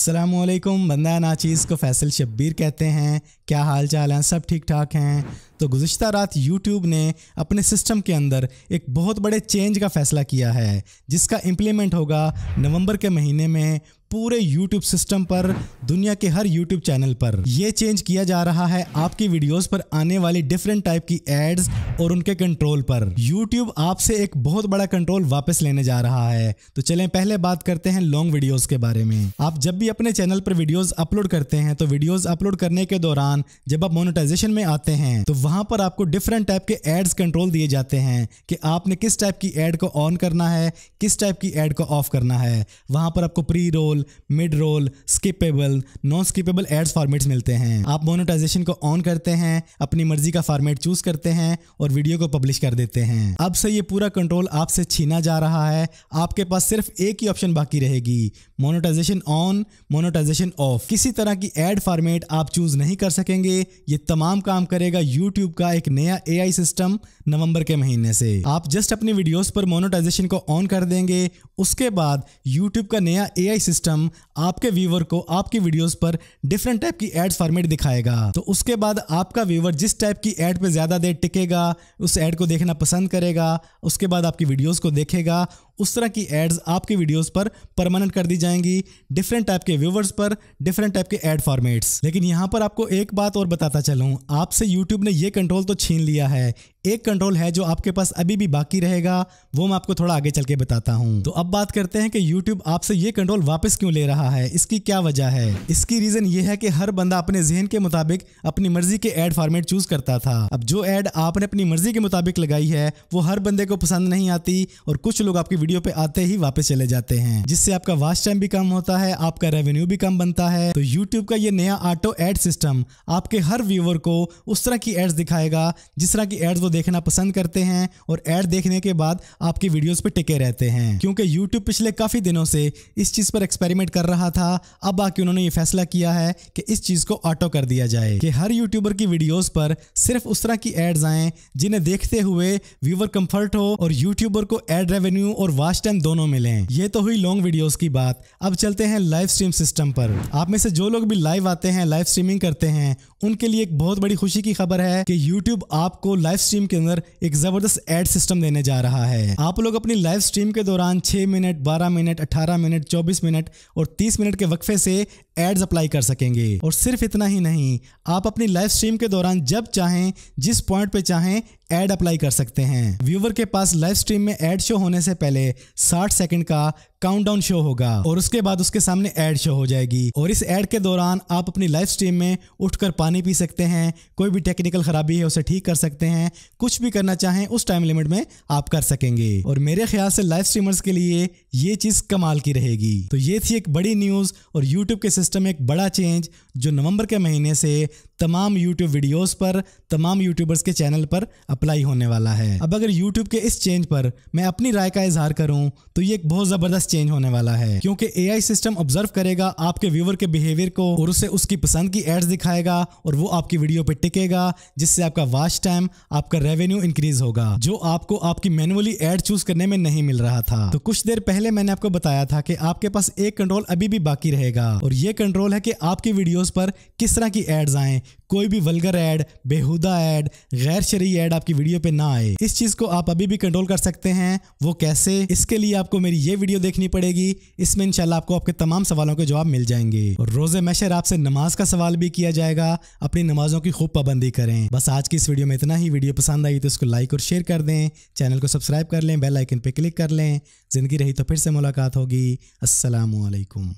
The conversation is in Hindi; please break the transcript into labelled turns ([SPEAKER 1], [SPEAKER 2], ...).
[SPEAKER 1] असलम बंदा नाचीज़ को फैसल शब्बीर कहते हैं क्या हाल चाल हैं सब ठीक ठाक हैं तो गुज्त रात YouTube ने अपने सिस्टम के अंदर एक बहुत बड़े चेंज का फ़ैसला किया है जिसका इम्प्लीमेंट होगा नवंबर के महीने में पूरे YouTube सिस्टम पर दुनिया के हर YouTube चैनल पर यह चेंज किया जा रहा है आपकी वीडियोस पर आने वाली डिफरेंट टाइप की एड्स और उनके कंट्रोल पर YouTube आपसे एक बहुत बड़ा कंट्रोल वापस लेने जा रहा है तो चलें पहले बात करते हैं लॉन्ग वीडियोस के बारे में आप जब भी अपने चैनल पर वीडियोस अपलोड करते हैं तो वीडियोज अपलोड करने के दौरान जब आप मोनिटाइजेशन में आते हैं तो वहां पर आपको डिफरेंट टाइप के एड्स कंट्रोल दिए जाते हैं कि आपने किस टाइप की एड को ऑन करना है किस टाइप की एड को ऑफ करना है वहां पर आपको pre roll roll mid roll skippable non skippable ads formats मिलते हैं आप मोनोटाइजेशन को ऑन करते हैं अपनी मर्जी का फॉर्मेट चूज करते हैं और वीडियो को पब्लिश कर देते हैं अब से ये पूरा कंट्रोल आपसे छीना जा रहा है आपके पास सिर्फ एक ही ऑप्शन बाकी रहेगी मोनोटाइजेशन ऑन मोनोटाइजेशन ऑफ किसी तरह की एड फॉर्मेट आप चूज नहीं कर सकेंगे ये तमाम काम करेगा यूट्यूब का एक नया ए सिस्टम नवंबर के महीने से आप जस्ट अपनी वीडियोस पर मोनोटाइजेशन को ऑन कर देंगे उसके बाद यूट्यूब का नया ए सिस्टम सिस्टम आपके व्यूवर को आपकी वीडियोस पर डिफरेंट टाइप की एड्स फॉर्मेट दिखाएगा तो उसके बाद आपका व्यूवर जिस टाइप की एड पे ज़्यादा देर टिकेगा उस एड को देखना पसंद करेगा उसके बाद आपकी वीडियोस को देखेगा उस तरह की एड्स आपके वीडियोस पर परमानेंट कर दी जाएंगी डिफरेंट टाइप के व्यूवर्स पर डिफरेंट टाइप के एड फॉर्मेट्स लेकिन यहाँ पर आपको एक बात और बताता चलूँ आपसे यूट्यूब ने यह कंट्रोल तो छीन लिया है एक कंट्रोल है जो आपके पास अभी भी बाकी रहेगा वो मैं आपको थोड़ा आगे चल के बताता हूँ तो अब बात करते हैं कि YouTube आपसे ये कंट्रोल वापस क्यों ले रहा है इसकी क्या वजह है इसकी रीजन ये है कि हर बंदा अपने जहन के मुताबिक अपनी मर्जी के एड फॉर्मेट चूज करता था अब जो एड आपने अपनी मर्जी के मुताबिक लगाई है वो हर बंदे को पसंद नहीं आती और कुछ लोग आपकी वीडियो पे आते ही वापस चले जाते हैं जिससे आपका वाच टाइम भी कम होता है आपका रेवेन्यू भी कम बनता है तो यूट्यूब का ये नया ऑटो एड सिस्टम आपके हर व्यूवर को उस तरह की एड्स दिखाएगा जिस तरह की एड्स वो देखना पसंद करते हैं और एड देखने के बाद आपकी वीडियोस पे टिके रहते हैं क्योंकि यूट्यूब पिछले काफ़ी दिनों से इस चीज़ पर एक्सपेरिमेंट कर रहा था अब आके उन्होंने ये फैसला किया है कि इस चीज़ को ऑटो कर दिया जाए कि हर यूट्यूबर की वीडियोस पर सिर्फ उस तरह की एड्स आएँ जिन्हें देखते हुए व्यूवर कंफर्ट हो और यूट्यूबर को एड रेवेन्यू और वाच टाइम दोनों मिले हैं ये तो हुई लॉन्ग वीडियोस की बात अब चलते हैं लाइव स्ट्रीम सिस्टम पर आप में से जो लोग भी लाइव आते हैं लाइव स्ट्रीमिंग करते हैं उनके लिए एक बहुत बड़ी खुशी की खबर है कि YouTube आपको लाइव स्ट्रीम के अंदर एक जबरदस्त एड सिस्टम देने जा रहा है आप लोग अपनी लाइव स्ट्रीम के दौरान 6 मिनट 12 मिनट 18 मिनट 24 मिनट और 30 मिनट के वक्फे से एड्स अप्लाई कर सकेंगे और सिर्फ इतना ही नहीं आप अपनी लाइव स्ट्रीम के दौरान जब चाहें जिस पॉइंट पे चाहें एड अप्लाई कर सकते हैं व्यूवर के पास लाइव स्ट्रीम में एड शो होने से पहले 60 सेकंड का काउंटडाउन शो होगा और उसके बाद उसके सामने एड शो हो जाएगी और इस एड के दौरान आप अपनी लाइव स्ट्रीम में उठकर पानी पी सकते हैं कोई भी टेक्निकल खराबी है उसे ठीक कर सकते हैं कुछ भी करना चाहें उस टाइम लिमिट में आप कर सकेंगे और मेरे ख्याल से लाइव स्ट्रीमर्स के लिए ये चीज कमाल की रहेगी तो ये थी एक बड़ी न्यूज और यूट्यूब के सिस्टम में एक बड़ा चेंज जो नवंबर के महीने से तमाम YouTube वीडियोस पर तमाम यूट्यूबर्स के चैनल पर अप्लाई होने वाला है अब अगर YouTube के इस चेंज पर मैं अपनी राय का इजहार करूं तो ये एक बहुत ज़बरदस्त चेंज होने वाला है क्योंकि एआई सिस्टम ऑब्जर्व करेगा आपके व्यूवर के बिहेवियर को और उसे उसकी पसंद की एड्स दिखाएगा और वो आपकी वीडियो पे टिकेगा जिससे आपका वॉच टाइम आपका रेवेन्यू इंक्रीज होगा जो आपको आपकी मैनुअली एड चूज करने में नहीं मिल रहा था तो कुछ देर पहले मैंने आपको बताया था कि आपके पास एक कंट्रोल अभी भी बाकी रहेगा और ये कंट्रोल है कि आपकी वीडियोस पर किस तरह की एड्स आए कोई भी वलगर एड बेहुदा एड गैर शरी एड आपकी वीडियो पे ना आए इस चीज को आप अभी भी कंट्रोल कर सकते हैं वो कैसे इसके लिए आपको मेरी ये वीडियो देखनी देखनी पड़ेगी इसमें इनशाला आपको आपके तमाम सवालों के जवाब मिल जाएंगे रोजे मैशर आपसे नमाज का सवाल भी किया जाएगा अपनी नमाजों की खूब पाबंदी करें बस आज की इस वीडियो में इतना ही वीडियो पसंद आई तो उसको लाइक और शेयर कर दें चैनल को सब्सक्राइब कर लें बेलाइकन पर क्लिक कर लें ज़िंदगी रही तो फिर से मुलाकात होगी असलकम